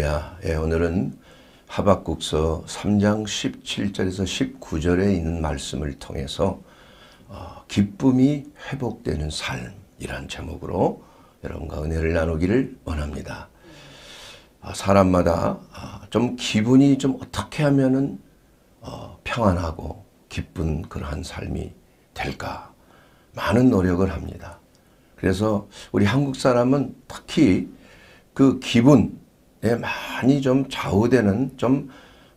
예, 오늘은 하박국서 3장 17절에서 19절에 있는 말씀을 통해서 어, 기쁨이 회복되는 삶이란 제목으로 여러분과 은혜를 나누기를 원합니다. 어, 사람마다 어, 좀 기분이 좀 어떻게 하면은 어, 평안하고 기쁜 그러한 삶이 될까 많은 노력을 합니다. 그래서 우리 한국 사람은 특히 그 기분 예, 많이 좀 좌우되는 좀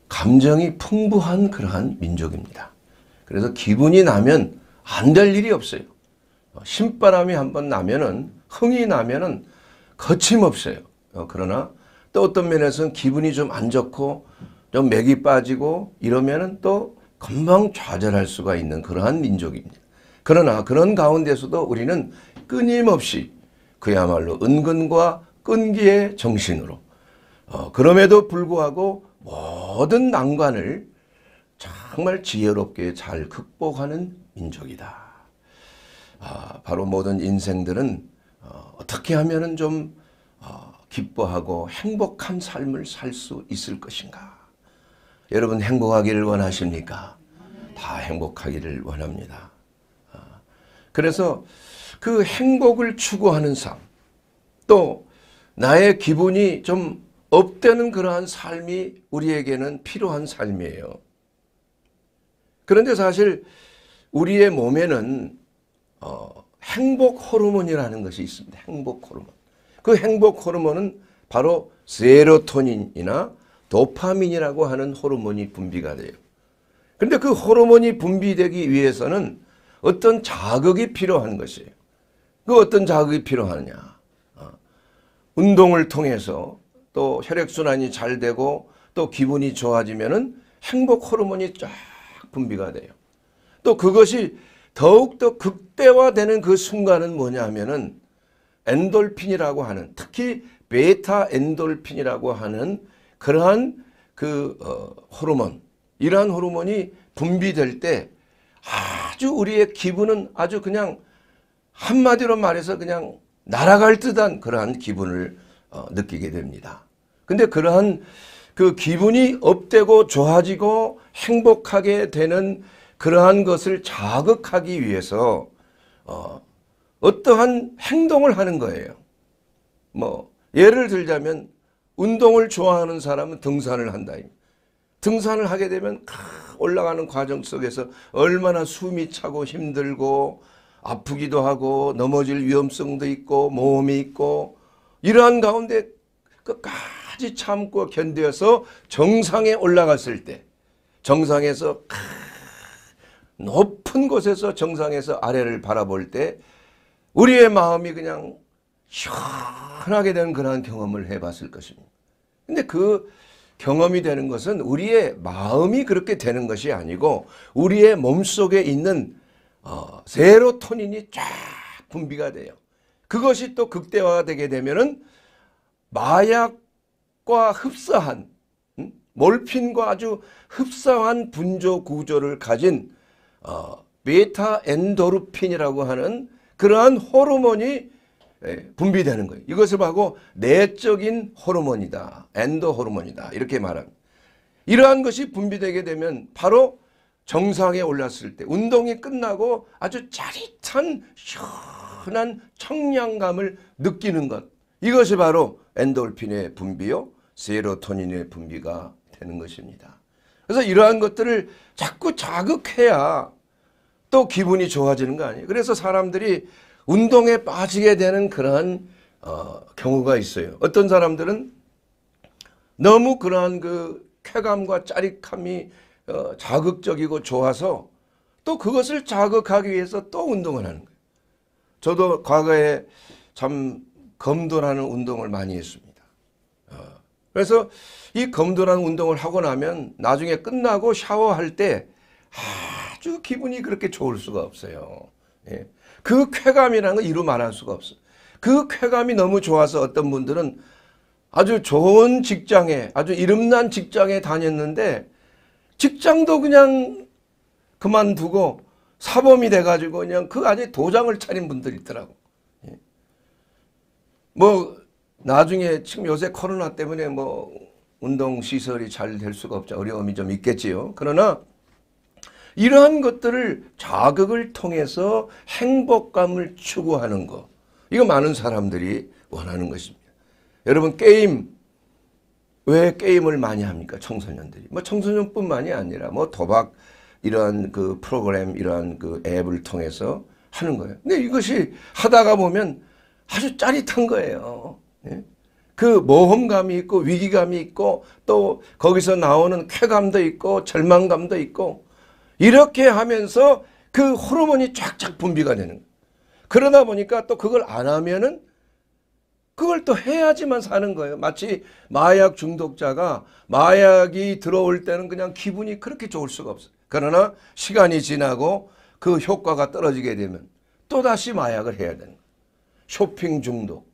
감정이 풍부한 그러한 민족입니다. 그래서 기분이 나면 안 될 일이 없어요. 어, 신바람이 한번 나면은 흥이 나면은 거침없어요. 어, 그러나 또 어떤 면에서는 기분이 좀 안 좋고 좀 맥이 빠지고 이러면은 또 금방 좌절할 수가 있는 그러한 민족입니다. 그러나 그런 가운데서도 우리는 끊임없이 그야말로 은근과 끈기의 정신으로 어, 그럼에도 불구하고 모든 난관을 정말 지혜롭게 잘 극복하는 민족이다. 아, 바로 모든 인생들은 어, 떻게 하면 좀 어, 기뻐하고 행복한 삶을 살 수 있을 것인가. 여러분 행복하기를 원하십니까? 다 행복하기를 원합니다. 어, 그래서 그 행복을 추구하는 삶, 또 나의 기분이 좀 없되는 그러한 삶이 우리에게는 필요한 삶이에요. 그런데 사실 우리의 몸에는 어, 행복 호르몬이라는 것이 있습니다. 행복 호르몬. 그 행복 호르몬은 바로 세로토닌이나 도파민이라고 하는 호르몬이 분비가 돼요. 그런데 그 호르몬이 분비되기 위해서는 어떤 자극이 필요한 것이에요. 그 어떤 자극이 필요하냐. 어, 운동을 통해서 또 혈액순환이 잘 되고 또 기분이 좋아지면은 행복 호르몬이 쫙 분비가 돼요. 또 그것이 더욱더 극대화되는 그 순간은 뭐냐 면은 엔돌핀이라고 하는 특히 베타 엔돌핀이라고 하는 그러한 그 어, 호르몬 이러한 호르몬이 분비될 때 아주 우리의 기분은 아주 그냥 한마디로 말해서 그냥 날아갈 듯한 그러한 기분을 어, 느끼게 됩니다. 근데 그러한 그 기분이 업되고 좋아지고 행복하게 되는 그러한 것을 자극하기 위해서 어, 어떠한 행동을 하는 거예요. 뭐 예를 들자면 운동을 좋아하는 사람은 등산을 한다. 등산을 하게 되면 올라가는 과정 속에서 얼마나 숨이 차고 힘들고 아프기도 하고 넘어질 위험성도 있고 모험이 있고 이러한 가운데 끝까지 그 끝까지 참고 견뎌서 정상에 올라갔을 때 정상에서 높은 곳에서 정상에서 아래를 바라볼 때 우리의 마음이 그냥 시원하게 되는 그런 경험을 해봤을 것입니다. 근데 그 경험이 되는 것은 우리의 마음이 그렇게 되는 것이 아니고 우리의 몸속에 있는 어, 세로토닌이 쫙 분비가 돼요. 그것이 또 극대화되게 되면 은 마약 과 흡사한 음? 몰핀과 아주 흡사한 분조 구조를 가진 어, 베타 엔도르핀이라고 하는 그러한 호르몬이 예, 분비되는 거예요. 이것을 하고 내적인 호르몬이다. 엔도 호르몬이다. 이렇게 말합니다. 이러한 것이 분비되게 되면 바로 정상에 올랐을 때 운동이 끝나고 아주 짜릿한 시원한 청량감을 느끼는 것. 이것이 바로 엔돌핀의 분비요. 세로토닌의 분비가 되는 것입니다. 그래서 이러한 것들을 자꾸 자극해야 또 기분이 좋아지는 거 아니에요. 그래서 사람들이 운동에 빠지게 되는 그러한 어, 경우가 있어요. 어떤 사람들은 너무 그러한 그 쾌감과 짜릿함이 어, 자극적이고 좋아서 또 그것을 자극하기 위해서 또 운동을 하는 거예요. 저도 과거에 참 검도라는 운동을 많이 했습니다. 그래서 이 검도라는 운동을 하고 나면 나중에 끝나고 샤워할 때 아주 기분이 그렇게 좋을 수가 없어요. 예. 그 쾌감이라는 건 이루 말할 수가 없어요. 그 쾌감이 너무 좋아서 어떤 분들은 아주 좋은 직장에 아주 이름난 직장에 다녔는데 직장도 그냥 그만두고 사범이 돼가지고 그냥 그 아주 도장을 차린 분들 있더라고. 예. 뭐 나중에 지금 요새 코로나 때문에 뭐 운동 시설이 잘 될 수가 없죠. 어려움이 좀 있겠지요. 그러나 이러한 것들을 자극을 통해서 행복감을 추구하는 거. 이거 많은 사람들이 원하는 것입니다. 여러분 게임 왜 게임을 많이 합니까? 청소년들이. 뭐 청소년뿐만이 아니라 뭐 도박 이러한 그 프로그램 이러한 그 앱을 통해서 하는 거예요. 근데 이것이 하다가 보면 아주 짜릿한 거예요. 예? 그 모험감이 있고 위기감이 있고 또 거기서 나오는 쾌감도 있고 절망감도 있고 이렇게 하면서 그 호르몬이 쫙쫙 분비가 되는 거예요. 그러다 보니까 또 그걸 안 하면은 그걸 또 해야지만 사는 거예요. 마치 마약 중독자가 마약이 들어올 때는 그냥 기분이 그렇게 좋을 수가 없어요. 그러나 시간이 지나고 그 효과가 떨어지게 되면 또다시 마약을 해야 되는 거예요. 쇼핑 중독,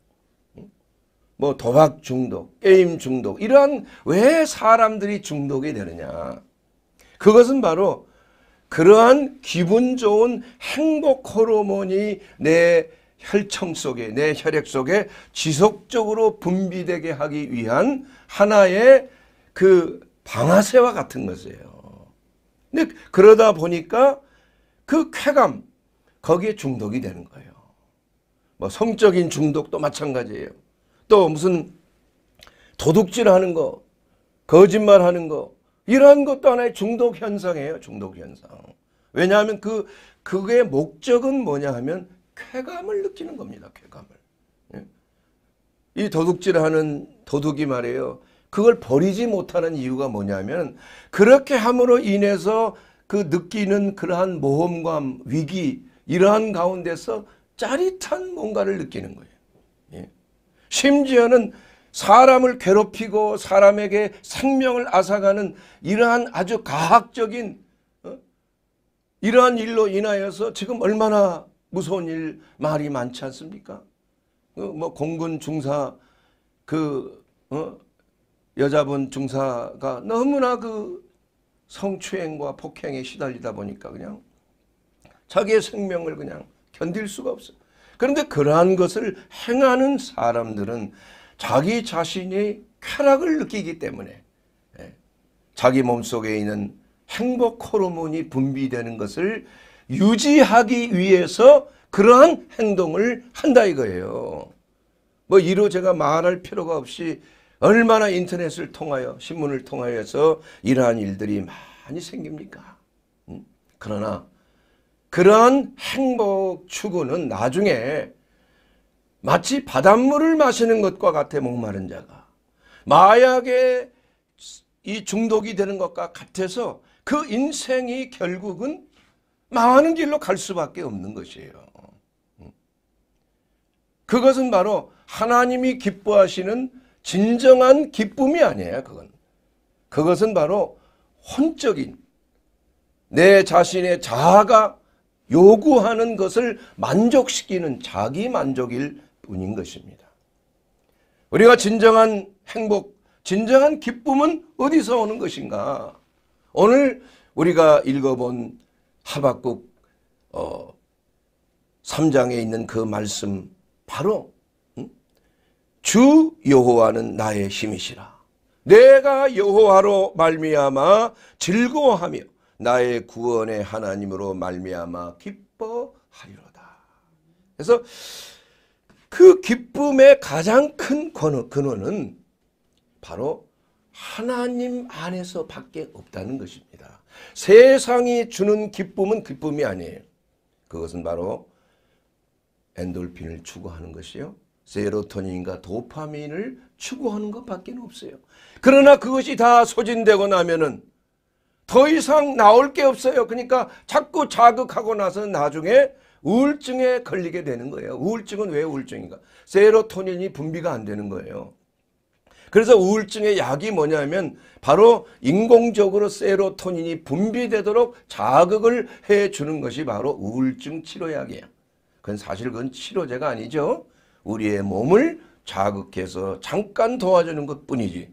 뭐 도박 중독, 게임 중독 이러한 왜 사람들이 중독이 되느냐. 그것은 바로 그러한 기분 좋은 행복 호르몬이 내 혈청 속에 내 혈액 속에 지속적으로 분비되게 하기 위한 하나의 그 방아쇠와 같은 것이에요. 근데 그러다 보니까 그 쾌감 거기에 중독이 되는 거예요. 뭐 성적인 중독도 마찬가지예요. 또 무슨 도둑질 하는 거, 거짓말 하는 거, 이러한 것도 하나의 중독 현상이에요. 중독 현상. 왜냐하면 그, 그게 목적은 뭐냐 하면 쾌감을 느끼는 겁니다. 쾌감을. 예? 이 도둑질 하는 도둑이 말이에요. 그걸 버리지 못하는 이유가 뭐냐면 그렇게 함으로 인해서 그 느끼는 그러한 모험감, 위기 이러한 가운데서 짜릿한 뭔가를 느끼는 거예요. 심지어는 사람을 괴롭히고 사람에게 생명을 앗아가는 이러한 아주 가학적인 어? 이러한 일로 인하여서 지금 얼마나 무서운 일 말이 많지 않습니까? 어, 뭐 공군 중사 그 어? 여자분 중사가 너무나 그 성추행과 폭행에 시달리다 보니까 그냥 자기의 생명을 그냥 견딜 수가 없어요. 그런데 그러한 것을 행하는 사람들은 자기 자신이 쾌락을 느끼기 때문에 예, 자기 몸속에 있는 행복 호르몬이 분비되는 것을 유지하기 위해서 그러한 행동을 한다 이거예요. 뭐 이로 제가 말할 필요가 없이 얼마나 인터넷을 통하여 신문을 통하여서 이러한 일들이 많이 생깁니까? 음? 그러나 그런 행복 추구는 나중에 마치 바닷물을 마시는 것과 같아 목마른 자가 마약에 이 중독이 되는 것과 같아서 그 인생이 결국은 망하는 길로 갈 수밖에 없는 것이에요. 그것은 바로 하나님이 기뻐하시는 진정한 기쁨이 아니에요. 그건 그것은 바로 혼적인 내 자신의 자아가 요구하는 것을 만족시키는 자기 만족일 뿐인 것입니다. 우리가 진정한 행복, 진정한 기쁨은 어디서 오는 것인가? 오늘 우리가 읽어본 하박국 어, 3장에 있는 그 말씀 바로 주 여호와는 나의 힘이시라. 내가 여호와로 말미암아 즐거워하며 나의 구원의 하나님으로 말미암아 기뻐하리로다. 그래서 그 기쁨의 가장 큰 근원은 바로 하나님 안에서 밖에 없다는 것입니다. 세상이 주는 기쁨은 기쁨이 아니에요. 그것은 바로 엔돌핀을 추구하는 것이요. 세로토닌과 도파민을 추구하는 것밖에 없어요. 그러나 그것이 다 소진되고 나면은 더 이상 나올 게 없어요. 그러니까 자꾸 자극하고 나서 나중에 우울증에 걸리게 되는 거예요. 우울증은 왜 우울증인가? 세로토닌이 분비가 안 되는 거예요. 그래서 우울증의 약이 뭐냐면 바로 인공적으로 세로토닌이 분비되도록 자극을 해주는 것이 바로 우울증 치료약이에요. 그건 사실 그건 치료제가 아니죠. 우리의 몸을 자극해서 잠깐 도와주는 것 뿐이지.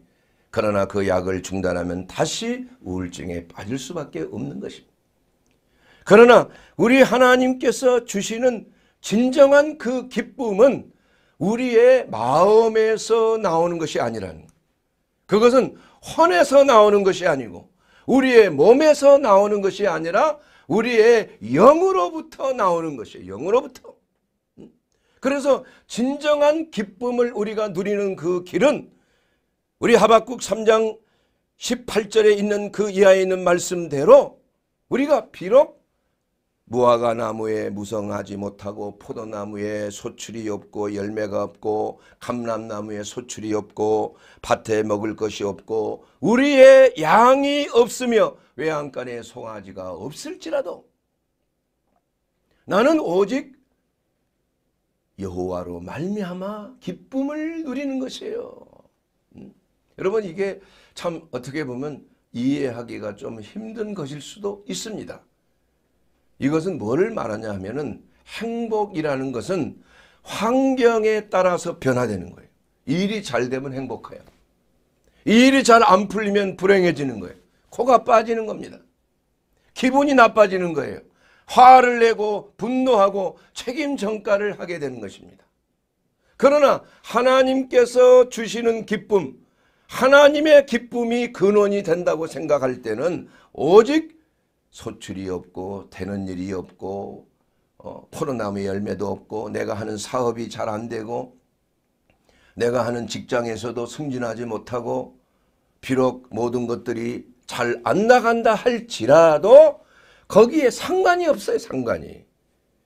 그러나 그 약을 중단하면 다시 우울증에 빠질 수밖에 없는 것입니다. 그러나 우리 하나님께서 주시는 진정한 그 기쁨은 우리의 마음에서 나오는 것이 아니라는 그것은 혼에서 나오는 것이 아니고 우리의 몸에서 나오는 것이 아니라 우리의 영으로부터 나오는 것이에요. 영으로부터. 그래서 진정한 기쁨을 우리가 누리는 그 길은 우리 하박국 3장 18절에 있는 그 이하에 있는 말씀대로 우리가 비록 무화과 나무에 무성하지 못하고 포도나무에 소출이 없고 열매가 없고 감람나무에 소출이 없고 밭에 먹을 것이 없고 우리의 양이 없으며 외양간에 송아지가 없을지라도 나는 오직 여호와로 말미암아 기쁨을 누리는 것이에요. 여러분 이게 참 어떻게 보면 이해하기가 좀 힘든 것일 수도 있습니다. 이것은 뭐를 말하냐 하면은 행복이라는 것은 환경에 따라서 변화되는 거예요. 일이 잘 되면 행복해요. 일이 잘 안 풀리면 불행해지는 거예요. 코가 빠지는 겁니다. 기분이 나빠지는 거예요. 화를 내고 분노하고 책임 전가를 하게 되는 것입니다. 그러나 하나님께서 주시는 기쁨, 하나님의 기쁨이 근원이 된다고 생각할 때는 오직 소출이 없고 되는 일이 없고 어, 포도나무 열매도 없고 내가 하는 사업이 잘 안되고 내가 하는 직장에서도 승진하지 못하고 비록 모든 것들이 잘 안 나간다 할지라도 거기에 상관이 없어요 상관이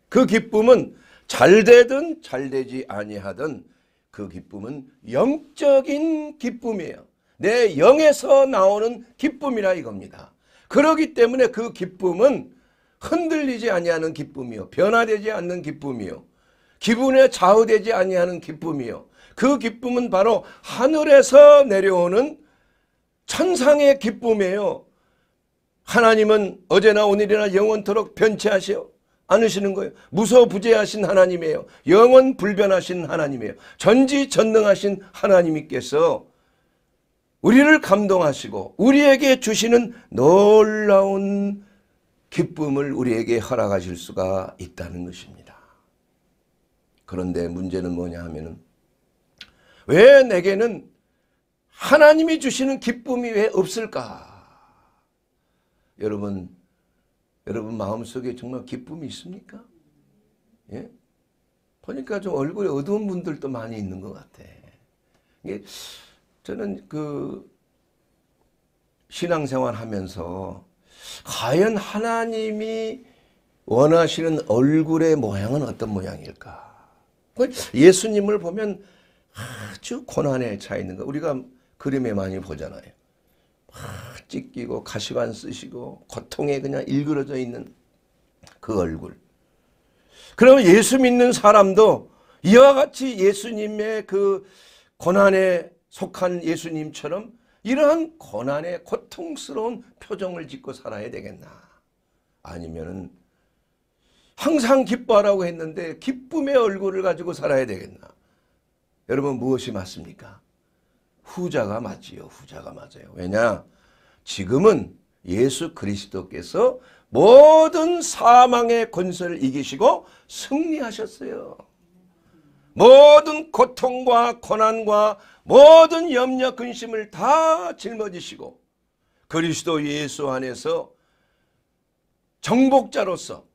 그 기쁨은 잘 되든 잘 되지 아니하든 그 기쁨은 영적인 기쁨이에요. 내 영에서 나오는 기쁨이라 이겁니다. 그러기 때문에 그 기쁨은 흔들리지 아니하는 기쁨이요. 변화되지 않는 기쁨이요. 기분에 좌우되지 아니하는 기쁨이요. 그 기쁨은 바로 하늘에서 내려오는 천상의 기쁨이에요. 하나님은 어제나 오늘이나 영원토록 변치 하시오. 않으시는 거예요. 무소부재하신 하나님이에요. 영원 불변하신 하나님이에요. 전지전능하신 하나님께서 우리를 감동하시고 우리에게 주시는 놀라운 기쁨을 우리에게 허락하실 수가 있다는 것입니다. 그런데 문제는 뭐냐 하면은 왜 내게는 하나님이 주시는 기쁨이 왜 없을까? 여러분 여러분 마음속에 정말 기쁨이 있습니까? 예? 보니까 좀 얼굴이 어두운 분들도 많이 있는 것 같아. 이게 저는 그 신앙생활 하면서 과연 하나님이 원하시는 얼굴의 모양은 어떤 모양일까? 예수님을 보면 아주 고난에 차 있는 거 우리가 그림에 많이 보잖아요. 아, 찢기고 가시관 쓰시고 고통에 그냥 일그러져 있는 그 얼굴. 그러면 예수 믿는 사람도 이와 같이 예수님의 그 고난에 속한 예수님처럼 이러한 고난의 고통스러운 표정을 짓고 살아야 되겠나. 아니면은 항상 기뻐하라고 했는데 기쁨의 얼굴을 가지고 살아야 되겠나. 여러분 무엇이 맞습니까? 후자가 맞지요. 후자가 맞아요. 왜냐? 지금은 예수 그리스도께서 모든 사망의 권세를 이기시고 승리하셨어요. 모든 고통과 고난과 모든 염려 근심을 다 짊어지시고 그리스도 예수 안에서 정복자로서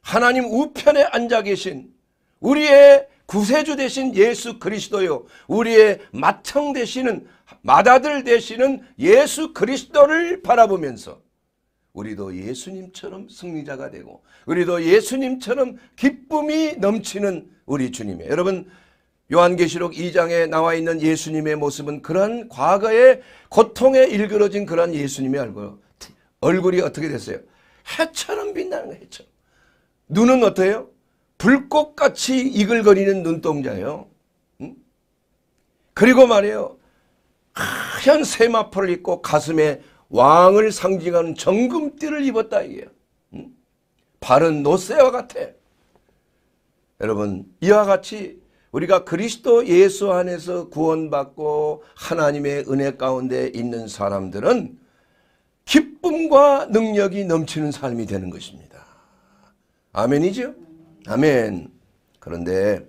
하나님 우편에 앉아 계신 우리의 구세주 되신 예수 그리스도요 우리의 마청 되시는 마다들 되시는 예수 그리스도를 바라보면서 우리도 예수님처럼 승리자가 되고 우리도 예수님처럼 기쁨이 넘치는 우리 주님의 여러분 요한계시록 2장에 나와 있는 예수님의 모습은 그런 과거의 고통에 일그러진 그런 예수님의 얼굴 얼굴이 어떻게 됐어요? 해처럼 빛나는 거예요. 해처럼. 눈은 어때요? 불꽃같이 이글거리는 눈동자예요. 그리고 말이에요. 하얀 세마포를 입고 가슴에 왕을 상징하는 정금띠를 입었다 이게요. 발은 노새와 같아. 여러분 이와 같이 우리가 그리스도 예수 안에서 구원받고 하나님의 은혜 가운데 있는 사람들은 기쁨과 능력이 넘치는 삶이 되는 것입니다. 아멘이죠? 아멘. 그런데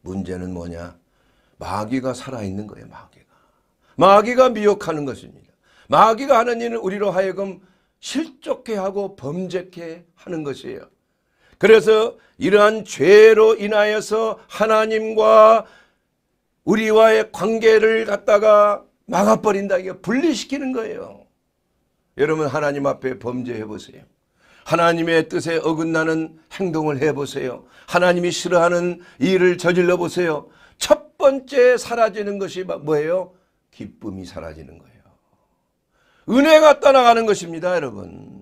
문제는 뭐냐? 마귀가 살아있는 거예요. 마귀가. 마귀가 미혹하는 것입니다. 마귀가 하는 일은 우리로 하여금 실족해 하고 범죄케 하는 것이에요. 그래서 이러한 죄로 인하여서 하나님과 우리와의 관계를 갖다가 막아버린다. 이게 분리시키는 거예요. 여러분 하나님 앞에 범죄해 보세요. 하나님의 뜻에 어긋나는 행동을 해보세요. 하나님이 싫어하는 일을 저질러 보세요. 첫 번째 사라지는 것이 뭐예요? 기쁨이 사라지는 거예요. 은혜가 떠나가는 것입니다, 여러분.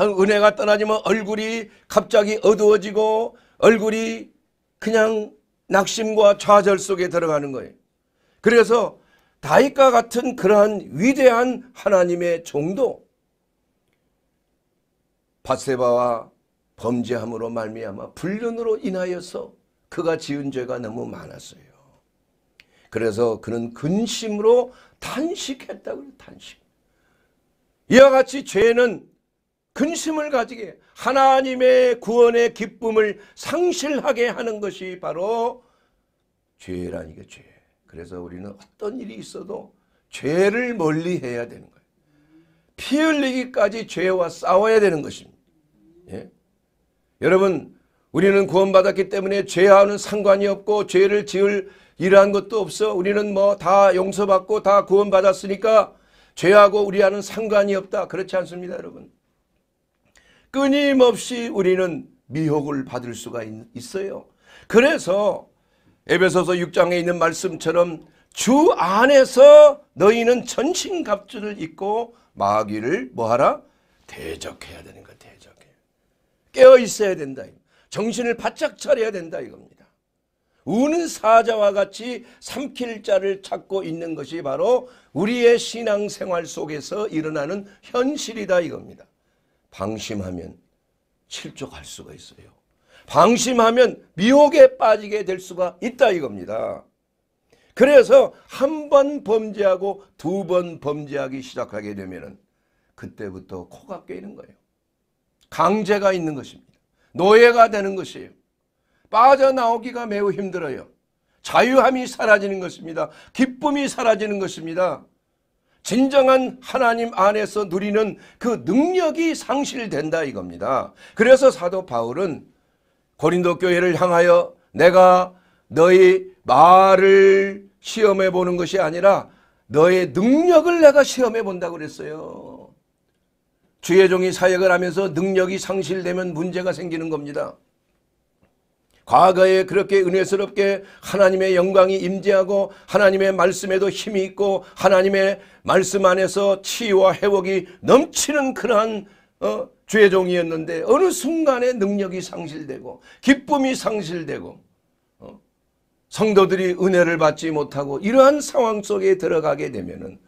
은혜가 떠나지면 얼굴이 갑자기 어두워지고 얼굴이 그냥 낙심과 좌절 속에 들어가는 거예요. 그래서 다윗과 같은 그러한 위대한 하나님의 정도 바세바와 범죄함으로 말미암아 불륜으로 인하여서 그가 지은 죄가 너무 많았어요. 그래서 그는 근심으로 탄식했다고 해요. 탄식. 이와 같이 죄는 근심을 가지게 하나님의 구원의 기쁨을 상실하게 하는 것이 바로 죄라는 게 죄. 그래서 우리는 어떤 일이 있어도 죄를 멀리해야 되는 거예요. 피 흘리기까지 죄와 싸워야 되는 것입니다. 예? 여러분 우리는 구원받았기 때문에 죄하는 상관이 없고 죄를 지을 이러한 것도 없어 우리는 뭐 다 용서받고 다 구원받았으니까 죄하고 우리와는 상관이 없다. 그렇지 않습니다 여러분. 끊임없이 우리는 미혹을 받을 수가 있어요. 그래서 에베소서 6장에 있는 말씀처럼 주 안에서 너희는 전신갑주를 입고 마귀를 뭐하라? 대적해야 되는 거죠. 깨어 있어야 된다. 정신을 바짝 차려야 된다 이겁니다. 우는 사자와 같이 삼킬 자를 찾고 있는 것이 바로 우리의 신앙생활 속에서 일어나는 현실이다 이겁니다. 방심하면 실족할 수가 있어요. 방심하면 미혹에 빠지게 될 수가 있다 이겁니다. 그래서 한 번 범죄하고 두 번 범죄하기 시작하게 되면 그때부터 코가 깨는 거예요. 강제가 있는 것입니다. 노예가 되는 것이에요. 빠져나오기가 매우 힘들어요. 자유함이 사라지는 것입니다. 기쁨이 사라지는 것입니다. 진정한 하나님 안에서 누리는 그 능력이 상실된다 이겁니다. 그래서 사도 바울은 고린도 교회를 향하여 내가 너희 말을 시험해 보는 것이 아니라 너의 능력을 내가 시험해 본다고 그랬어요. 주의 종이 사역을 하면서 능력이 상실되면 문제가 생기는 겁니다. 과거에 그렇게 은혜스럽게 하나님의 영광이 임재하고 하나님의 말씀에도 힘이 있고 하나님의 말씀 안에서 치유와 회복이 넘치는 그러한 어, 주의 종이었는데 어느 순간에 능력이 상실되고 기쁨이 상실되고 어, 성도들이 은혜를 받지 못하고 이러한 상황 속에 들어가게 되면 은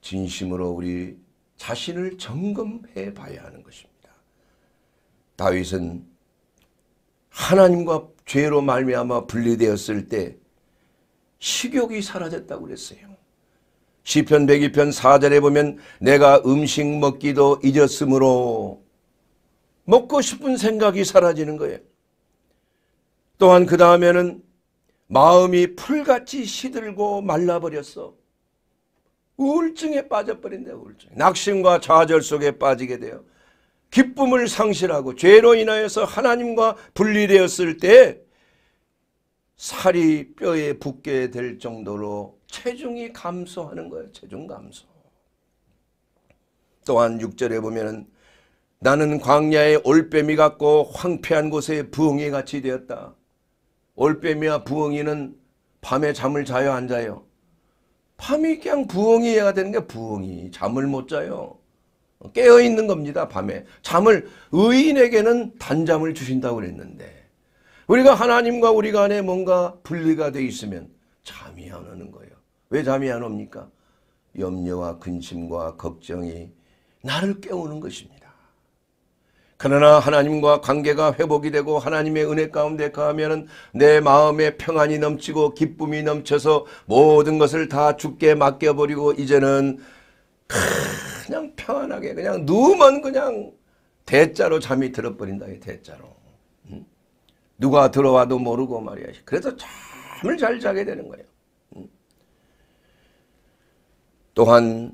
진심으로 우리 자신을 점검해 봐야 하는 것입니다. 다윗은 하나님과 죄로 말미암아 분리되었을 때 식욕이 사라졌다고 그랬어요. 시편 102편 4절에 보면 내가 음식 먹기도 잊었으므로 먹고 싶은 생각이 사라지는 거예요. 또한 그 다음에는 마음이 풀같이 시들고 말라버렸어. 우울증에 빠져버린다 우울증. 낙심과 좌절 속에 빠지게 돼요. 기쁨을 상실하고 죄로 인하여서 하나님과 분리되었을 때 살이 뼈에 붙게 될 정도로 체중이 감소하는 거예요. 체중 감소. 또한 6절에 보면은 나는 광야의 올빼미 같고 황폐한 곳에 부엉이 같이 되었다. 올빼미와 부엉이는 밤에 잠을 자요 안 자요? 밤이 그냥 부엉이 해가 되는 게 부엉이. 잠을 못 자요. 깨어 있는 겁니다. 밤에. 잠을 의인에게는 단잠을 주신다고 그랬는데 우리가 하나님과 우리 간에 뭔가 분리가 돼 있으면 잠이 안 오는 거예요. 왜 잠이 안 옵니까? 염려와 근심과 걱정이 나를 깨우는 것입니다. 그러나 하나님과 관계가 회복이 되고 하나님의 은혜 가운데 가하면 내 마음에 평안이 넘치고 기쁨이 넘쳐서 모든 것을 다 죽게 맡겨버리고 이제는 그냥 평안하게 그냥 누우면 그냥 대자로 잠이 들어버린다 대자로 음. 누가 들어와도 모르고 말이야 그래서 잠을 잘 자게 되는 거예요 음. 또한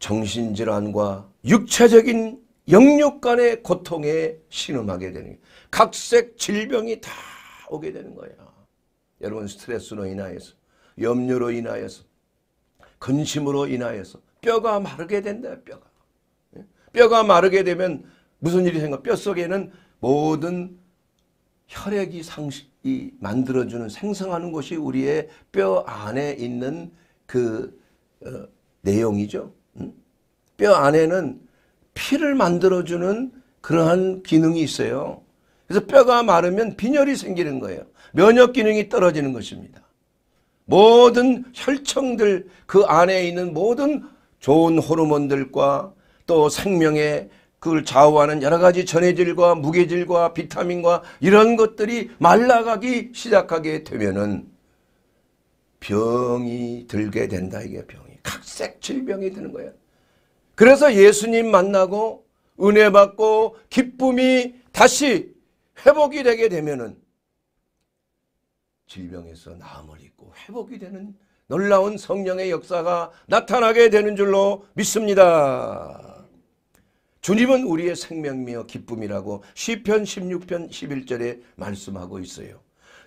정신질환과 육체적인 영육 간의 고통에 신음하게 되는 거예요. 각색 질병이 다 오게 되는 거예요. 여러분 스트레스로 인하여서 염려로 인하여서 근심으로 인하여서 뼈가 마르게 된다 뼈가. 예? 뼈가 마르게 되면 무슨 일이 생겨? 뼈 속에는 모든 혈액이 상시, 이 만들어주는 생성하는 것이 우리의 뼈 안에 있는 그 어, 내용이죠. 응? 뼈 안에는 피를 만들어주는 그러한 기능이 있어요. 그래서 뼈가 마르면 빈혈이 생기는 거예요. 면역 기능이 떨어지는 것입니다. 모든 혈청들 그 안에 있는 모든 좋은 호르몬들과 또 생명의 그걸 좌우하는 여러 가지 전해질과 무게질과 비타민과 이런 것들이 말라가기 시작하게 되면은 병이 들게 된다 이게 병이 각색 질병이 드는 거예요. 그래서 예수님 만나고 은혜 받고 기쁨이 다시 회복이 되게 되면은 질병에서 나음을 입고 회복이 되는 놀라운 성령의 역사가 나타나게 되는 줄로 믿습니다. 주님은 우리의 생명이며 기쁨이라고 시편 16편 11절에 말씀하고 있어요.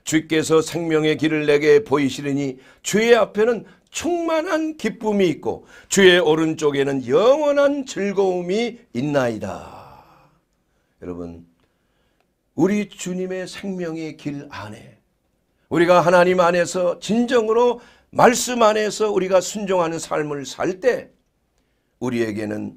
주께서 생명의 길을 내게 보이시리니 주의 앞에는 충만한 기쁨이 있고 주의 오른쪽에는 영원한 즐거움이 있나이다. 여러분 우리 주님의 생명의 길 안에 우리가 하나님 안에서 진정으로 말씀 안에서 우리가 순종하는 삶을 살 때 우리에게는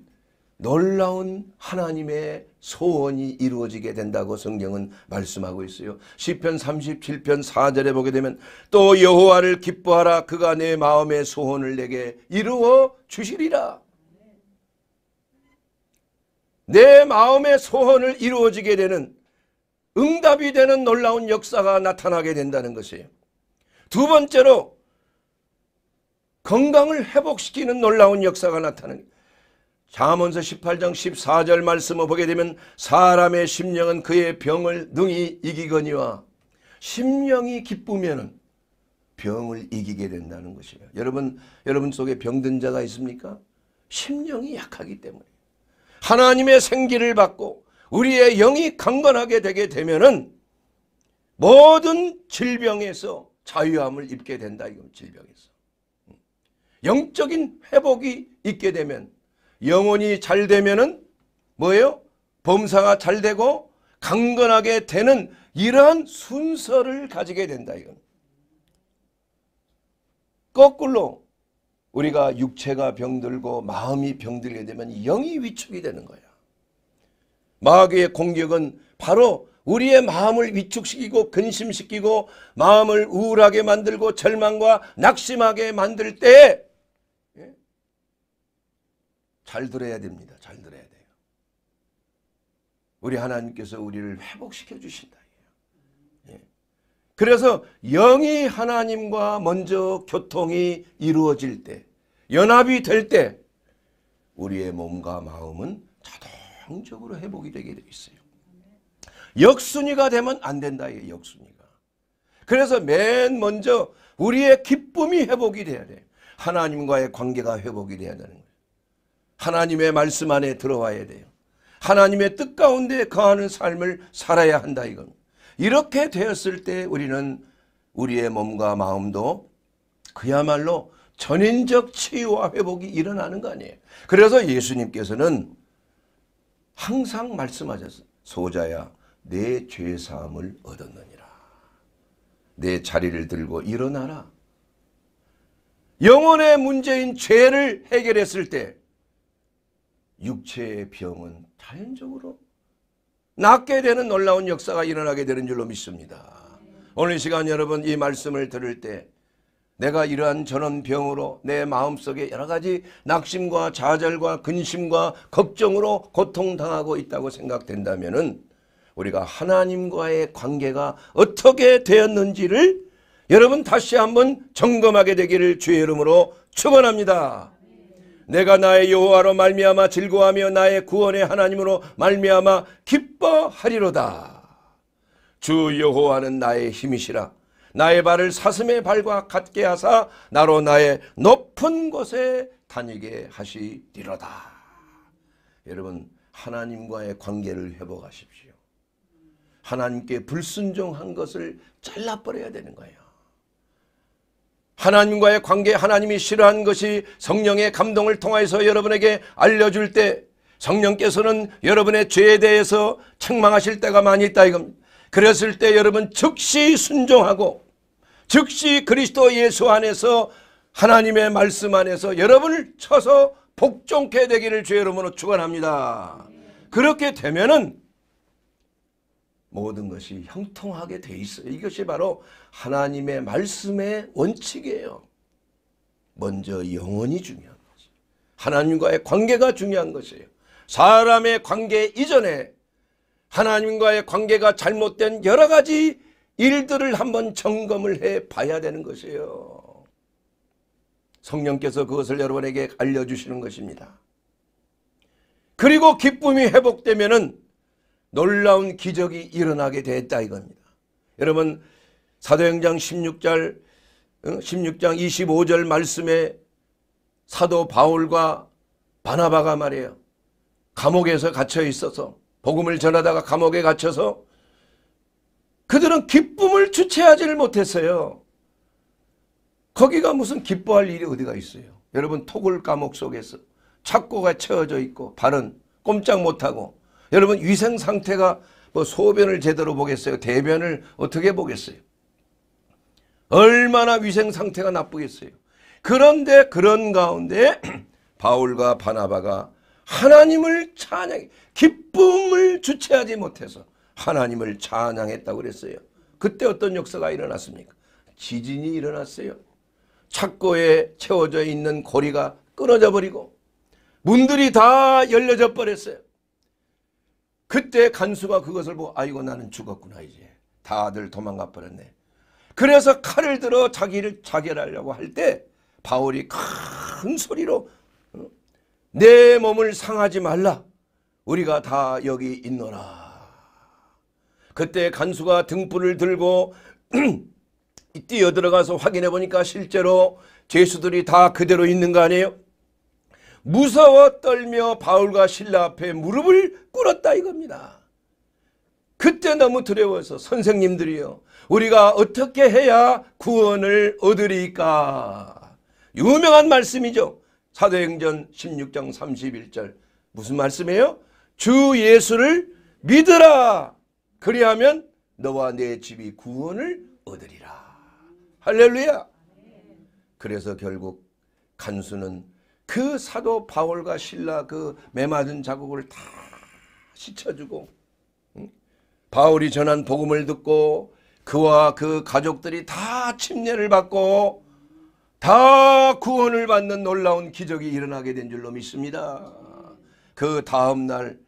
놀라운 하나님의 소원이 이루어지게 된다고 성경은 말씀하고 있어요. 시편 37편 4절에 보게 되면 또 여호와를 기뻐하라 그가 내 마음의 소원을 내게 이루어 주시리라. 내 마음의 소원을 이루어지게 되는 응답이 되는 놀라운 역사가 나타나게 된다는 것이에요. 두 번째로 건강을 회복시키는 놀라운 역사가 나타나는 잠언서 18장 14절 말씀을 보게 되면 사람의 심령은 그의 병을 능히 이기거니와 심령이 기쁘면 병을 이기게 된다는 것이에요. 여러분 여러분 속에 병든 자가 있습니까? 심령이 약하기 때문에 하나님의 생기를 받고 우리의 영이 강건하게 되게 되면은 모든 질병에서 자유함을 입게 된다 이거 질병에서 영적인 회복이 있게 되면 영혼이 잘 되면은 뭐예요? 범사가 잘 되고 강건하게 되는 이러한 순서를 가지게 된다 이건. 거꾸로 우리가 육체가 병들고 마음이 병들게 되면 영이 위축이 되는 거야. 마귀의 공격은 바로 우리의 마음을 위축시키고 근심시키고 마음을 우울하게 만들고 절망과 낙심하게 만들 때에 잘 들어야 됩니다. 잘 들어야 돼요. 우리 하나님께서 우리를 회복시켜 주신다. 예. 그래서 영이 하나님과 먼저 교통이 이루어질 때, 연합이 될 때, 우리의 몸과 마음은 자동적으로 회복이 되게 되어 있어요. 역순위가 되면 안 된다, 이 역순위가. 그래서 맨 먼저 우리의 기쁨이 회복이 돼야 돼요. 하나님과의 관계가 회복이 돼야 되는 거예요. 하나님의 말씀 안에 들어와야 돼요. 하나님의 뜻 가운데 거하는 삶을 살아야 한다 이건. 이렇게 되었을 때 우리는 우리의 몸과 마음도 그야말로 전인적 치유와 회복이 일어나는 거 아니에요. 그래서 예수님께서는 항상 말씀하셨어요. 소자야 내 죄사함을 얻었느니라. 내 자리를 들고 일어나라. 영혼의 문제인 죄를 해결했을 때 육체의 병은 자연적으로 낫게 되는 놀라운 역사가 일어나게 되는 줄로 믿습니다. 오늘 시간 여러분 이 말씀을 들을 때 내가 이러한 저런 병으로 내 마음속에 여러 가지 낙심과 좌절과 근심과 걱정으로 고통당하고 있다고 생각된다면 우리가 하나님과의 관계가 어떻게 되었는지를 여러분 다시 한번 점검하게 되기를 주의 이름으로 축원합니다. 내가 나의 여호와로 말미암아 즐거하며 워 나의 구원의 하나님으로 말미암아 기뻐하리로다. 주 여호와는 나의 힘이시라. 나의 발을 사슴의 발과 같게 하사 나로 나의 높은 곳에 다니게 하시리로다. 여러분 하나님과의 관계를 회복하십시오. 하나님께 불순종한 것을 잘라버려야 되는 거예요. 하나님과의 관계 하나님이 싫어하는 것이 성령의 감동을 통해서 여러분에게 알려줄 때 성령께서는 여러분의 죄에 대해서 책망하실 때가 많이 있다 이겁니다. 그랬을 때 여러분 즉시 순종하고 즉시 그리스도 예수 안에서 하나님의 말씀 안에서 여러분을 쳐서 복종케 되기를 주의 이름으로 축원합니다. 그렇게 되면은 모든 것이 형통하게 돼 있어요. 이것이 바로 하나님의 말씀의 원칙이에요. 먼저 영혼이 중요한 거죠. 하나님과의 관계가 중요한 것이에요. 사람의 관계 이전에 하나님과의 관계가 잘못된 여러 가지 일들을 한번 점검을 해 봐야 되는 것이에요. 성령께서 그것을 여러분에게 알려주시는 것입니다. 그리고 기쁨이 회복되면은 놀라운 기적이 일어나게 됐다 이겁니다. 여러분 사도행장 16절 16장 25절 말씀에 사도 바울과 바나바가 말이에요. 감옥에서 갇혀 있어서 복음을 전하다가 감옥에 갇혀서 그들은 기쁨을 주체하지를 못했어요. 거기가 무슨 기뻐할 일이 어디가 있어요. 여러분 토굴 감옥 속에서 착고가 채워져 있고 발은 꼼짝 못하고 여러분 위생 상태가 뭐 소변을 제대로 보겠어요? 대변을 어떻게 보겠어요? 얼마나 위생 상태가 나쁘겠어요? 그런데 그런 가운데 바울과 바나바가 하나님을 찬양 기쁨을 주체하지 못해서 하나님을 찬양했다고 그랬어요. 그때 어떤 역사가 일어났습니까? 지진이 일어났어요. 착고에 채워져 있는 고리가 끊어져 버리고 문들이 다 열려져 버렸어요. 그때 간수가 그것을 보고 아이고 나는 죽었구나 이제 다들 도망가 버렸네. 그래서 칼을 들어 자기를 자결하려고 할 때 바울이 큰 소리로 어? 내 몸을 상하지 말라. 우리가 다 여기 있노라. 그때 간수가 등불을 들고 뛰어들어가서 확인해 보니까 실제로 죄수들이 다 그대로 있는 거 아니에요? 무서워 떨며 바울과 신라 앞에 무릎을 꿇었다 이겁니다. 그때 너무 두려워서 선생님들이요. 우리가 어떻게 해야 구원을 얻으리까? 유명한 말씀이죠. 사도행전 16장 31절. 무슨 말씀이에요? 주 예수를 믿으라. 그리하면 너와 내 집이 구원을 얻으리라. 할렐루야. 그래서 결국 간수는 그 사도 바울과 신라 그 매맞은 자국을 다 씻어주고 바울이 전한 복음을 듣고 그와 그 가족들이 다 침례를 받고 다 구원을 받는 놀라운 기적이 일어나게 된 줄로 믿습니다. 그 다음날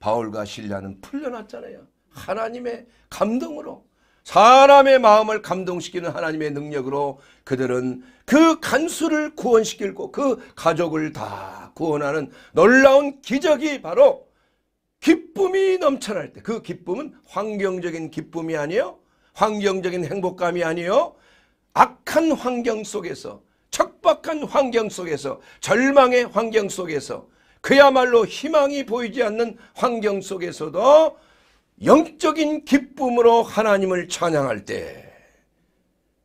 바울과 신라는 풀려났잖아요. 하나님의 감동으로 사람의 마음을 감동시키는 하나님의 능력으로 그들은 그 간수를 구원시키고 그 가족을 다 구원하는 놀라운 기적이 바로 기쁨이 넘쳐날 때 그 기쁨은 환경적인 기쁨이 아니요 환경적인 행복감이 아니요 악한 환경 속에서 척박한 환경 속에서 절망의 환경 속에서 그야말로 희망이 보이지 않는 환경 속에서도 영적인 기쁨으로 하나님을 찬양할 때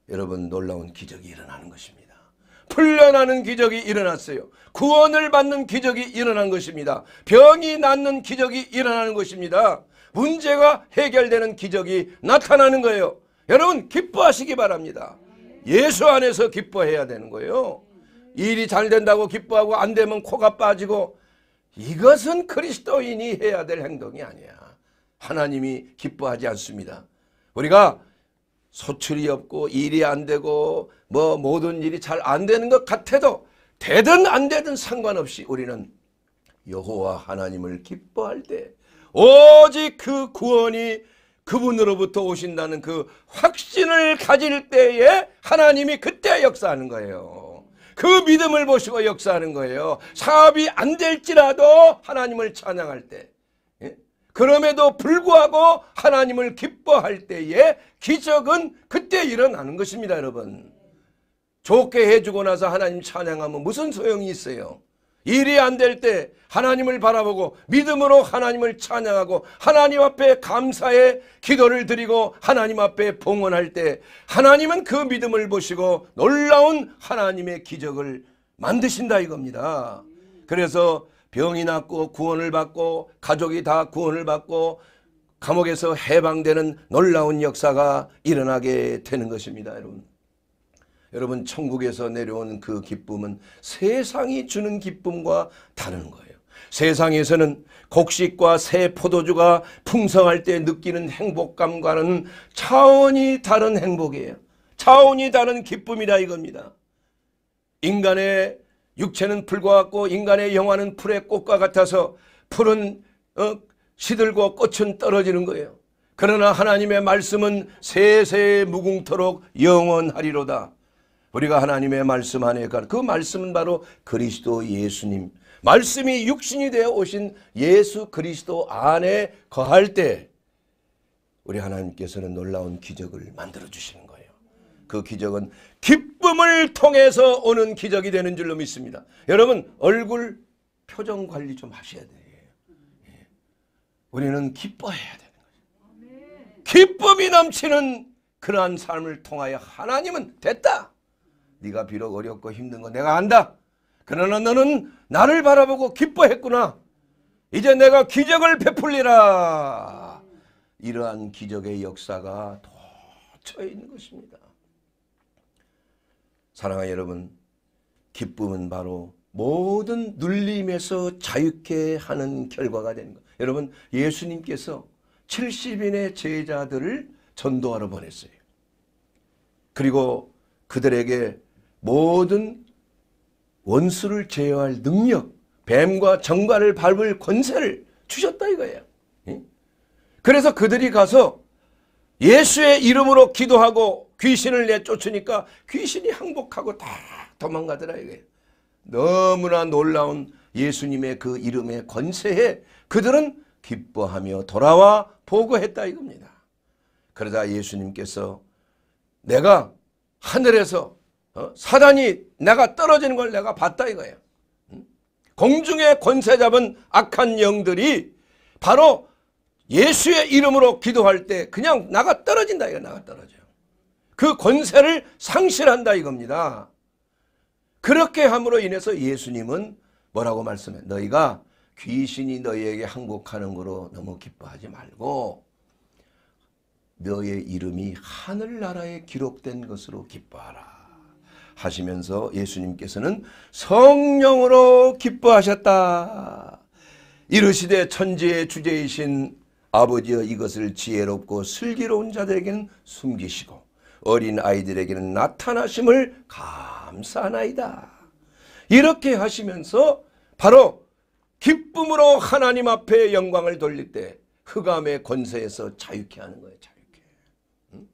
여러분 놀라운 기적이 일어나는 것입니다. 풀려나는 기적이 일어났어요. 구원을 받는 기적이 일어난 것입니다. 병이 낫는 기적이 일어나는 것입니다. 문제가 해결되는 기적이 나타나는 거예요. 여러분 기뻐하시기 바랍니다. 예수 안에서 기뻐해야 되는 거예요. 일이 잘 된다고 기뻐하고 안 되면 코가 빠지고 이것은 그리스도인이 해야 될 행동이 아니야. 하나님이 기뻐하지 않습니다. 우리가 소출이 없고 일이 안 되고 뭐 모든 일이 잘 안 되는 것 같아도 되든 안 되든 상관없이 우리는 여호와 하나님을 기뻐할 때 오직 그 구원이 그분으로부터 오신다는 그 확신을 가질 때에 하나님이 그때 역사하는 거예요. 그 믿음을 보시고 역사하는 거예요. 사업이 안 될지라도 하나님을 찬양할 때. 그럼에도 불구하고 하나님을 기뻐할 때에 기적은 그때 일어나는 것입니다 여러분. 좋게 해주고 나서 하나님 찬양하면 무슨 소용이 있어요. 일이 안 될 때 하나님을 바라보고 믿음으로 하나님을 찬양하고 하나님 앞에 감사의 기도를 드리고 하나님 앞에 봉헌할 때 하나님은 그 믿음을 보시고 놀라운 하나님의 기적을 만드신다 이겁니다. 그래서 병이 낫고 구원을 받고 가족이 다 구원을 받고 감옥에서 해방되는 놀라운 역사가 일어나게 되는 것입니다. 여러분. 여러분 천국에서 내려온 그 기쁨은 세상이 주는 기쁨과 다른 거예요. 세상에서는 곡식과 새 포도주가 풍성할 때 느끼는 행복감과는 차원이 다른 행복이에요. 차원이 다른 기쁨이라 이겁니다. 인간의 육체는 풀과 같고 인간의 영화는 풀의 꽃과 같아서 풀은 어, 시들고 꽃은 떨어지는 거예요. 그러나 하나님의 말씀은 세세 무궁토록 영원하리로다. 우리가 하나님의 말씀 안에 그 말씀은 바로 그리스도 예수님. 말씀이 육신이 되어 오신 예수 그리스도 안에 거할 때 우리 하나님께서는 놀라운 기적을 만들어 주시는 그 기적은 기쁨을 통해서 오는 기적이 되는 줄로 믿습니다. 여러분 얼굴 표정 관리 좀 하셔야 돼요. 예. 우리는 기뻐해야 되는 거죠. 기쁨이 넘치는 그러한 삶을 통하여 하나님은 됐다. 네가 비록 어렵고 힘든 거 내가 안다. 그러나 너는 나를 바라보고 기뻐했구나. 이제 내가 기적을 베풀리라. 이러한 기적의 역사가 도처에 있는 것입니다. 사랑하는 여러분, 기쁨은 바로 모든 눌림에서 자유케 하는 결과가 되는 것 여러분, 예수님께서 70인의 제자들을 전도하러 보냈어요. 그리고 그들에게 모든 원수를 제어할 능력, 뱀과 정갈을 밟을 권세를 주셨다 이거예요. 그래서 그들이 가서 예수의 이름으로 기도하고 귀신을 내쫓으니까 귀신이 항복하고 다 도망가더라 이거 너무나 놀라운 예수님의 그 이름의 권세에 그들은 기뻐하며 돌아와 보고했다 이겁니다. 그러자 예수님께서 내가 하늘에서 어? 사단이 내가 떨어지는 걸 내가 봤다 이거예요. 공중의 권세 잡은 악한 영들이 바로 예수의 이름으로 기도할 때 그냥 나가 떨어진다 이거 나가 떨어져. 그 권세를 상실한다 이겁니다. 그렇게 함으로 인해서 예수님은 뭐라고 말씀해? 너희가 귀신이 너희에게 항복하는 거로 너무 기뻐하지 말고 너의 이름이 하늘나라에 기록된 것으로 기뻐하라. 하시면서 예수님께서는 성령으로 기뻐하셨다. 이르시되 천지의 주제이신 아버지여 이것을 지혜롭고 슬기로운 자들에게는 숨기시고 어린 아이들에게는 나타나심을 감사하나이다. 이렇게 하시면서 바로 기쁨으로 하나님 앞에 영광을 돌릴 때 흑암의 권세에서 자유케 하는 거예요. 자유케. 응?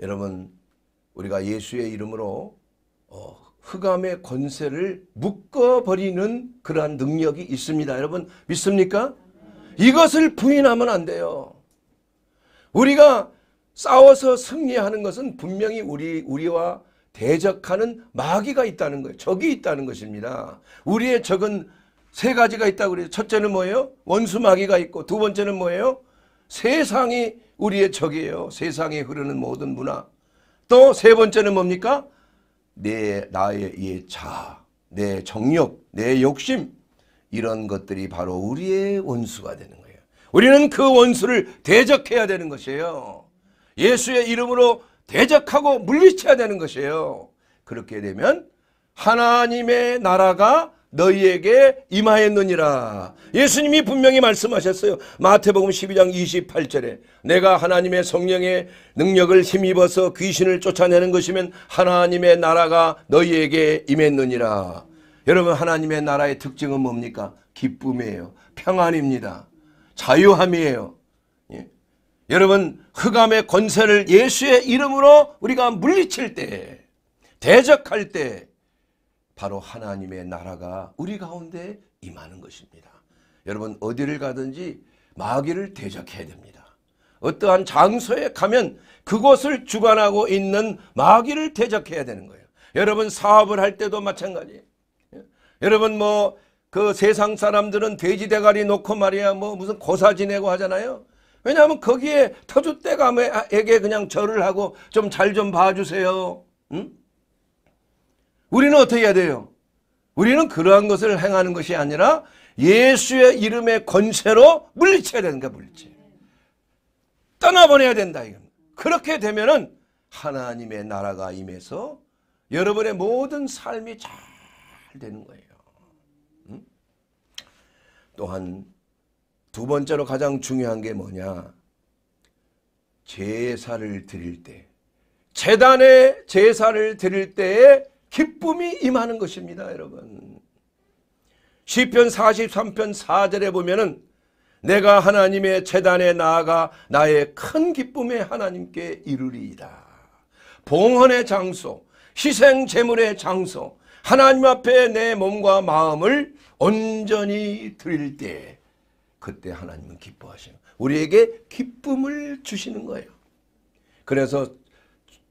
여러분 우리가 예수의 이름으로 어, 흑암의 권세를 묶어버리는 그러한 능력이 있습니다. 여러분 믿습니까? 이것을 부인하면 안 돼요. 우리가 싸워서 승리하는 것은 분명히 우리, 우리와 대적하는 마귀가 있다는 거예요. 적이 있다는 것입니다. 우리의 적은 세 가지가 있다고 그래요. 첫째는 뭐예요? 원수 마귀가 있고 두 번째는 뭐예요? 세상이 우리의 적이에요. 세상에 흐르는 모든 문화. 또 세 번째는 뭡니까? 내 나의 이 자, 내 정력, 내 욕심 이런 것들이 바로 우리의 원수가 되는 우리는 그 원수를 대적해야 되는 것이에요. 예수의 이름으로 대적하고 물리쳐야 되는 것이에요. 그렇게 되면 하나님의 나라가 너희에게 임하였느니라. 예수님이 분명히 말씀하셨어요. 마태복음 12장 28절에 내가 하나님의 성령의 능력을 힘입어서 귀신을 쫓아내는 것이면 하나님의 나라가 너희에게 임했느니라. 여러분 하나님의 나라의 특징은 뭡니까? 기쁨이에요. 평안입니다. 자유함이에요. 예. 여러분 흑암의 권세를 예수의 이름으로 우리가 물리칠 때 대적할 때 바로 하나님의 나라가 우리 가운데 임하는 것입니다. 여러분 어디를 가든지 마귀를 대적해야 됩니다. 어떠한 장소에 가면 그곳을 주관하고 있는 마귀를 대적해야 되는 거예요. 여러분 사업을 할 때도 마찬가지예요. 예. 여러분 뭐그 세상 사람들은 돼지 대가리 놓고 말이야 뭐 무슨 고사 지내고 하잖아요. 왜냐하면 거기에 터줏대감에게 그냥 절을 하고 좀 잘좀 좀 봐주세요. 응? 우리는 어떻게 해야 돼요? 우리는 그러한 것을 행하는 것이 아니라 예수의 이름의 권세로 물리쳐야 되는 거야 물리쳐. 떠나보내야 된다 이건. 그렇게 되면은 하나님의 나라가 임해서 여러분의 모든 삶이 잘 되는 거예요. 또한 두 번째로 가장 중요한 게 뭐냐? 제사를 드릴 때 재단에 제사를 드릴 때에 기쁨이 임하는 것입니다, 여러분. 시편 43편 4절에 보면은 내가 하나님의 재단에 나아가 나의 큰 기쁨에 하나님께 이르리이다. 봉헌의 장소, 희생 제물의 장소, 하나님 앞에 내 몸과 마음을 온전히 드릴 때 그때 하나님은 기뻐하시는 우리에게 기쁨을 주시는 거예요. 그래서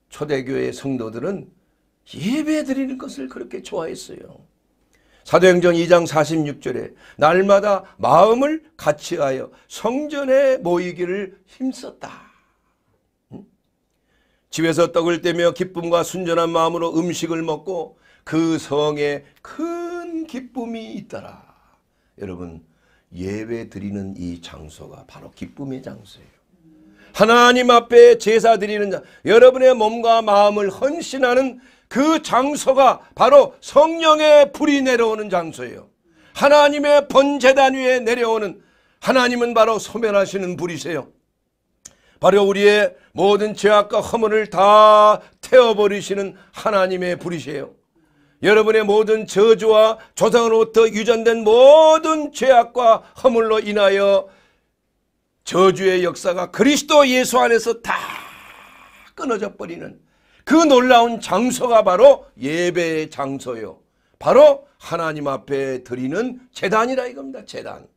초대교회 성도들은 예배 드리는 것을 그렇게 좋아했어요. 사도행전 2장 46절에 날마다 마음을 같이하여 성전에 모이기를 힘썼다. 집에서 떡을 떼며 기쁨과 순전한 마음으로 음식을 먹고 그 성에 큰 기쁨이 있더라. 여러분 예배 드리는 이 장소가 바로 기쁨의 장소예요. 하나님 앞에 제사 드리는 자, 여러분의 몸과 마음을 헌신하는 그 장소가 바로 성령의 불이 내려오는 장소예요. 하나님의 번제단 위에 내려오는 하나님은 바로 소멸하시는 불이세요. 바로 우리의 모든 죄악과 허물을 다 태워버리시는 하나님의 불이세요. 여러분의 모든 저주와 조상으로부터 유전된 모든 죄악과 허물로 인하여 저주의 역사가 그리스도 예수 안에서 다 끊어져 버리는 그 놀라운 장소가 바로 예배의 장소요. 바로 하나님 앞에 드리는 재단이라 이겁니다. 재단.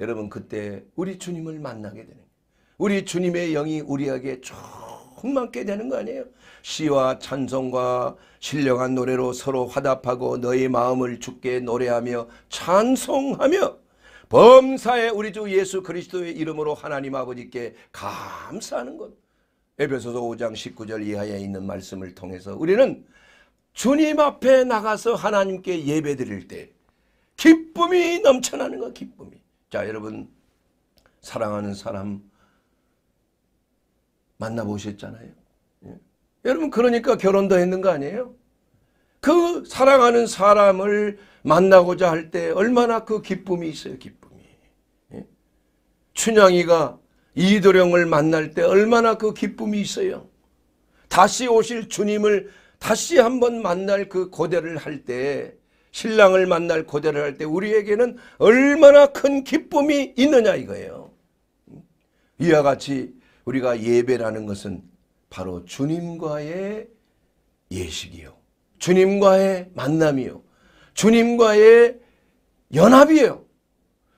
여러분 그때 우리 주님을 만나게 되는 우리 주님의 영이 우리에게 쭉 목망게 되는 거 아니에요? 시와 찬송과 신령한 노래로 서로 화답하고 너의 마음을 주께 노래하며 찬송하며 범사에 우리 주 예수 그리스도의 이름으로 하나님 아버지께 감사하는 것. 에베소서 5장 19절 이하에 있는 말씀을 통해서 우리는 주님 앞에 나가서 하나님께 예배 드릴 때 기쁨이 넘쳐나는 거 기쁨이. 자 여러분 사랑하는 사람 만나보셨잖아요. 예. 여러분 그러니까 결혼도 했는 거 아니에요? 그 사랑하는 사람을 만나고자 할 때 얼마나 그 기쁨이 있어요. 기쁨이. 예. 춘향이가 이도령을 만날 때 얼마나 그 기쁨이 있어요. 다시 오실 주님을 다시 한번 만날 그 고대를 할 때 신랑을 만날 고대를 할 때 우리에게는 얼마나 큰 기쁨이 있느냐 이거예요. 음? 이와 같이 우리가 예배라는 것은 바로 주님과의 예식이요. 주님과의 만남이요. 주님과의 연합이에요.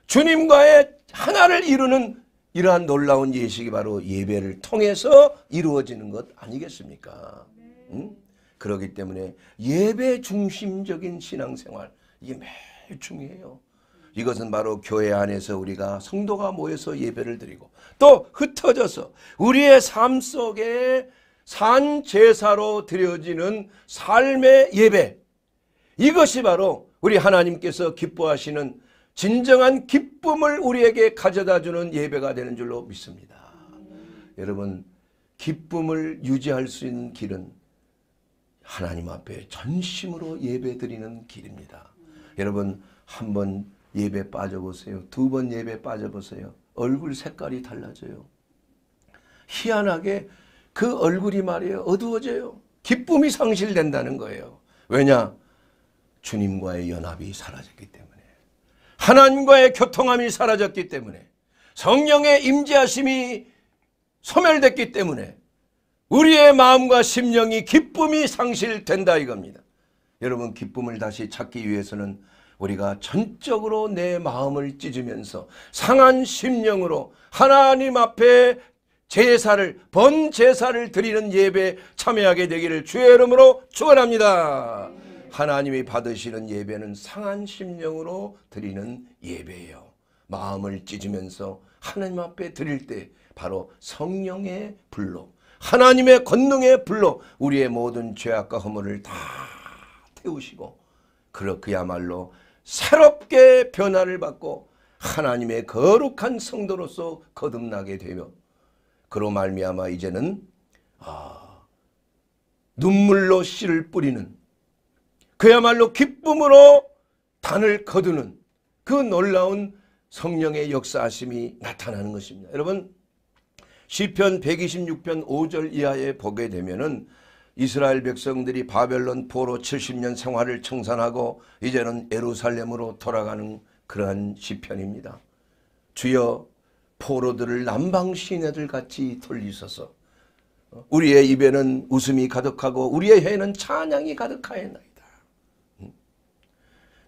주님과의 하나를 이루는 이러한 놀라운 예식이 바로 예배를 통해서 이루어지는 것 아니겠습니까? 응? 그렇기 때문에 예배 중심적인 신앙생활 이게 매우 중요해요. 이것은 바로 교회 안에서 우리가 성도가 모여서 예배를 드리고 또 흩어져서 우리의 삶 속에 산 제사로 드려지는 삶의 예배 이것이 바로 우리 하나님께서 기뻐하시는 진정한 기쁨을 우리에게 가져다주는 예배가 되는 줄로 믿습니다. 여러분 기쁨을 유지할 수 있는 길은 하나님 앞에 전심으로 예배드리는 길입니다. 여러분 한번 예배 빠져보세요. 두 번 예배 빠져보세요. 얼굴 색깔이 달라져요. 희한하게 그 얼굴이 말이에요. 어두워져요. 기쁨이 상실된다는 거예요. 왜냐? 주님과의 연합이 사라졌기 때문에. 하나님과의 교통함이 사라졌기 때문에. 성령의 임재하심이 소멸됐기 때문에 우리의 마음과 심령이 기쁨이 상실된다 이겁니다. 여러분 기쁨을 다시 찾기 위해서는 우리가 전적으로 내 마음을 찢으면서 상한 심령으로 하나님 앞에 제사를 번 제사를 드리는 예배에 참여하게 되기를 주의 이름으로 축원합니다. 하나님이 받으시는 예배는 상한 심령으로 드리는 예배예요. 마음을 찢으면서 하나님 앞에 드릴 때 바로 성령의 불로 하나님의 권능의 불로 우리의 모든 죄악과 허물을 다 태우시고 그야말로 새롭게 변화를 받고 하나님의 거룩한 성도로서 거듭나게 되며 그로 말미암아 이제는 아, 눈물로 씨를 뿌리는 그야말로 기쁨으로 단을 거두는 그 놀라운 성령의 역사하심이 나타나는 것입니다. 여러분 시편 126편 5절 이하에 보게 되면은 이스라엘 백성들이 바벨론 포로 70년 생활을 청산하고 이제는 에루살렘으로 돌아가는 그러한 시편입니다. 주여 포로들을 남방 시인들 같이 돌리소서. 우리의 입에는 웃음이 가득하고 우리의 혀에는 찬양이 가득하였나이다.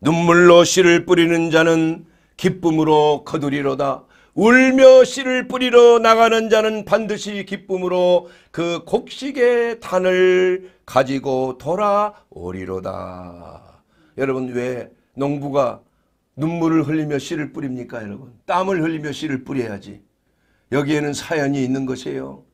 눈물로 씨를 뿌리는 자는 기쁨으로 거두리로다. 울며 씨를 뿌리러 나가는 자는 반드시 기쁨으로 그 곡식의 단을 가지고 돌아오리로다. 여러분 왜 농부가 눈물을 흘리며 씨를 뿌립니까 여러분? 땀을 흘리며 씨를 뿌려야지. 여기에는 사연이 있는 것이에요.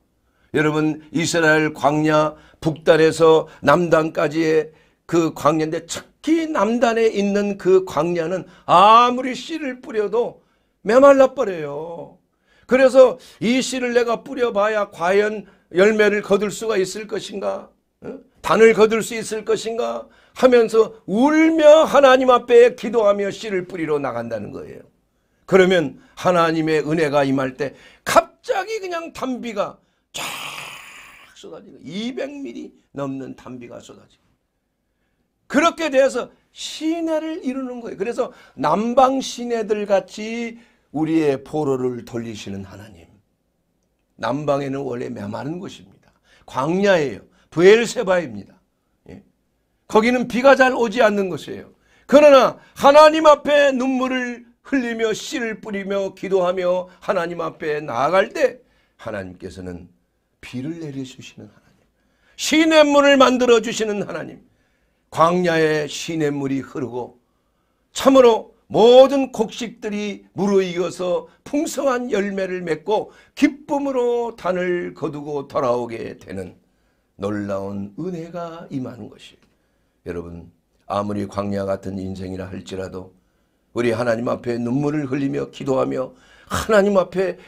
여러분 이스라엘 광야 북단에서 남단까지의 그 광야인데 특히 남단에 있는 그 광야는 아무리 씨를 뿌려도 메말라 버려요. 그래서 이 씨를 내가 뿌려봐야 과연 열매를 거둘 수가 있을 것인가? 어? 단을 거둘 수 있을 것인가? 하면서 울며 하나님 앞에 기도하며 씨를 뿌리러 나간다는 거예요. 그러면 하나님의 은혜가 임할 때 갑자기 그냥 담비가 쫙 쏟아지고 200mm 넘는 담비가 쏟아지고 그렇게 돼서 시내를 이루는 거예요. 그래서 남방 시내들 같이 우리의 포로를 돌리시는 하나님. 남방에는 원래 메마른 곳입니다. 광야예요. 부엘세바입니다. 예. 거기는 비가 잘 오지 않는 곳이에요. 그러나 하나님 앞에 눈물을 흘리며 씨를 뿌리며 기도하며 하나님 앞에 나아갈 때 하나님께서는 비를 내려주시는 하나님. 시냇물을 만들어 주시는 하나님. 광야에 시냇물이 흐르고 참으로 모든 곡식들이 무르익어서 풍성한 열매를 맺고 기쁨으로 단을 거두고 돌아오게 되는 놀라운 은혜가 임하는 것이 여러분 아무리 광야 같은 인생이라 할지라도 우리 하나님 앞에 눈물을 흘리며 기도하며 하나님 앞에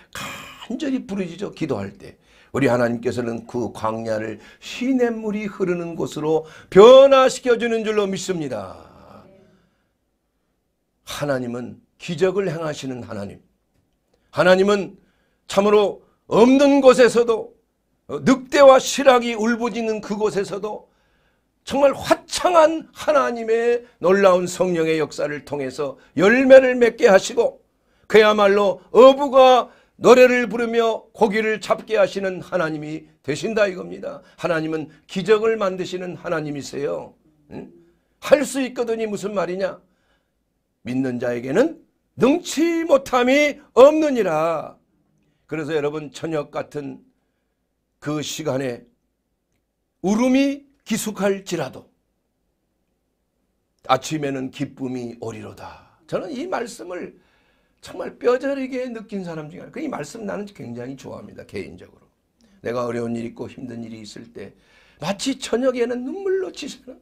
간절히 부르짖어 기도할 때 우리 하나님께서는 그 광야를 시냇물이 흐르는 곳으로 변화시켜주는 줄로 믿습니다. 하나님은 기적을 행하시는 하나님. 하나님은 참으로 없는 곳에서도 어, 늑대와 실학이 울부짖는 그곳에서도 정말 화창한 하나님의 놀라운 성령의 역사를 통해서 열매를 맺게 하시고 그야말로 어부가 노래를 부르며 고기를 잡게 하시는 하나님이 되신다 이겁니다. 하나님은 기적을 만드시는 하나님이세요. 응? 할수 있거든이 무슨 말이냐? 믿는 자에게는 능치 못함이 없느니라. 그래서 여러분 저녁 같은 그 시간에 울음이 기숙할지라도 아침에는 기쁨이 오리로다. 저는 이 말씀을 정말 뼈저리게 느낀 사람 중에 하나. 그 이 말씀 나는 굉장히 좋아합니다. 개인적으로. 내가 어려운 일 있고 힘든 일이 있을 때 마치 저녁에는 눈물로 치시는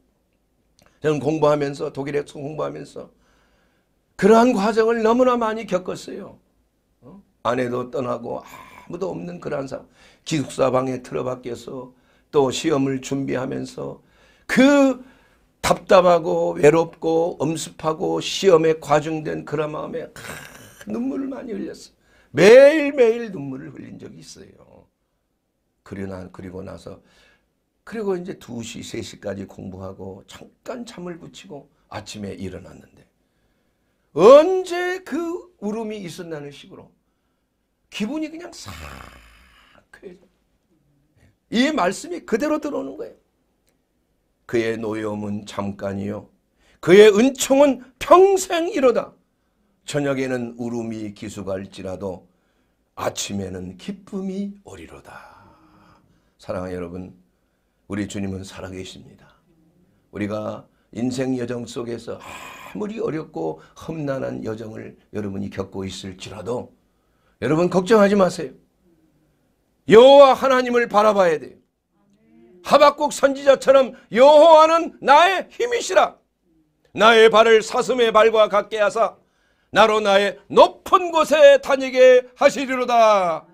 저는 공부하면서 독일에서 공부하면서 그러한 과정을 너무나 많이 겪었어요. 어? 아내도 떠나고 아무도 없는 그러한 상황. 기숙사 방에 틀어박혀서 또 시험을 준비하면서 그 답답하고 외롭고 엄습하고 시험에 과중된 그런 마음에 아, 눈물을 많이 흘렸어. 매일매일 눈물을 흘린 적이 있어요. 그리고, 나, 그리고 나서 그리고 이제 2시, 3시까지 공부하고 잠깐 잠을 붙이고 아침에 일어났는데 언제 그 울음이 있었나는 식으로 기분이 그냥 싹이 말씀이 그대로 들어오는 거예요. 그의 노여움은 잠깐이요. 그의 은총은 평생이로다. 저녁에는 울음이 기수갈지라도 아침에는 기쁨이 오리로다. 사랑하는 여러분, 우리 주님은 살아계십니다. 우리가 인생 여정 속에서 아, 아무리 어렵고 험난한 여정을 여러분이 겪고 있을지라도 여러분 걱정하지 마세요. 여호와 하나님을 바라봐야 돼요. 하박국 선지자처럼 여호와는 나의 힘이시라. 나의 발을 사슴의 발과 같게 하사 나로 나의 높은 곳에 다니게 하시리로다.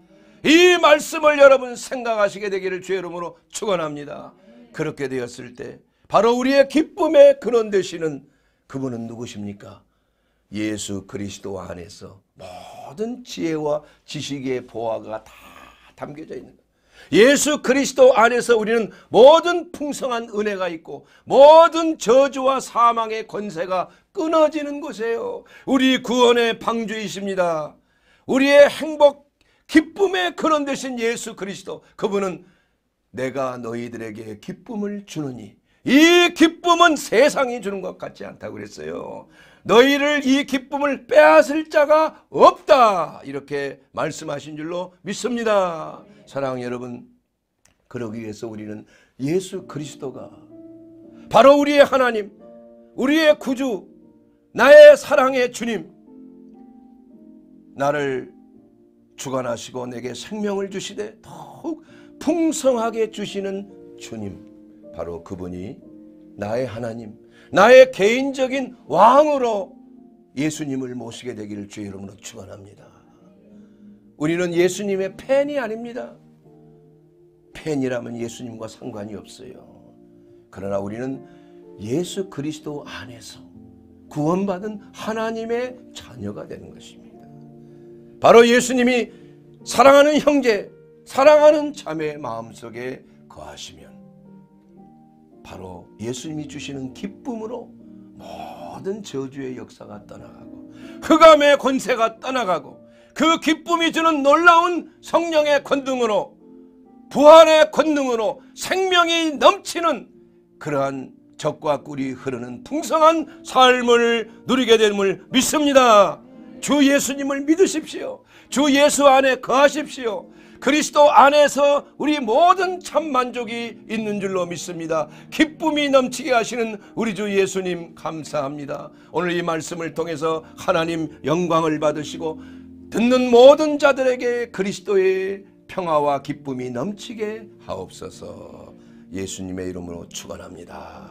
이 말씀을 여러분 생각하시게 되기를 주의 이름으로 축원합니다. 그렇게 되었을 때 바로 우리의 기쁨의 근원 되시는 그분은 누구십니까? 예수 그리스도 안에서 모든 지혜와 지식의 보화가 다 담겨져 있는 예수 그리스도 안에서 우리는 모든 풍성한 은혜가 있고 모든 저주와 사망의 권세가 끊어지는 곳이에요. 우리 구원의 방주이십니다. 우리의 행복, 기쁨의 근원 되신 예수 그리스도 그분은 내가 너희들에게 기쁨을 주느니 이 기쁨은 세상이 주는 것 같지 않다고 그랬어요. 너희를 이 기쁨을 빼앗을 자가 없다. 이렇게 말씀하신 줄로 믿습니다. 사랑 여러분, 그러기 위해서 우리는 예수 그리스도가 바로 우리의 하나님, 우리의 구주, 나의 사랑의 주님, 나를 주관하시고 내게 생명을 주시되 더욱 풍성하게 주시는 주님. 바로 그분이 나의 하나님, 나의 개인적인 왕으로 예수님을 모시게 되기를 주의 이름으로 축원합니다. 우리는 예수님의 팬이 아닙니다. 팬이라면 예수님과 상관이 없어요. 그러나 우리는 예수 그리스도 안에서 구원받은 하나님의 자녀가 되는 것입니다. 바로 예수님이 사랑하는 형제, 사랑하는 자매의 마음속에 거하시며 바로 예수님이 주시는 기쁨으로 모든 저주의 역사가 떠나가고 흑암의 권세가 떠나가고 그 기쁨이 주는 놀라운 성령의 권능으로 부활의 권능으로 생명이 넘치는 그러한 적과 꿀이 흐르는 풍성한 삶을 누리게 됨을 믿습니다. 주 예수님을 믿으십시오. 주 예수 안에 거하십시오. 그리스도 안에서 우리 모든 참 만족이 있는 줄로 믿습니다. 기쁨이 넘치게 하시는 우리 주 예수님 감사합니다. 오늘 이 말씀을 통해서 하나님 영광을 받으시고 듣는 모든 자들에게 그리스도의 평화와 기쁨이 넘치게 하옵소서. 예수님의 이름으로 축원합니다.